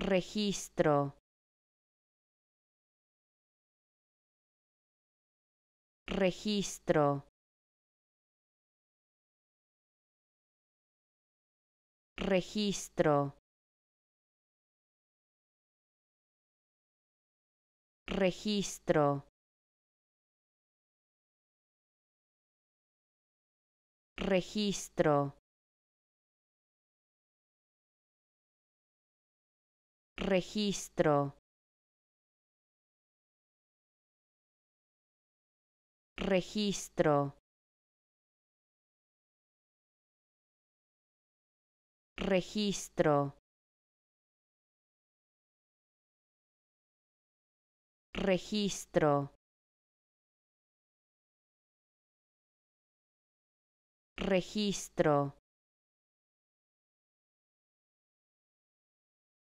registro registro registro registro registro registro registro registro registro registro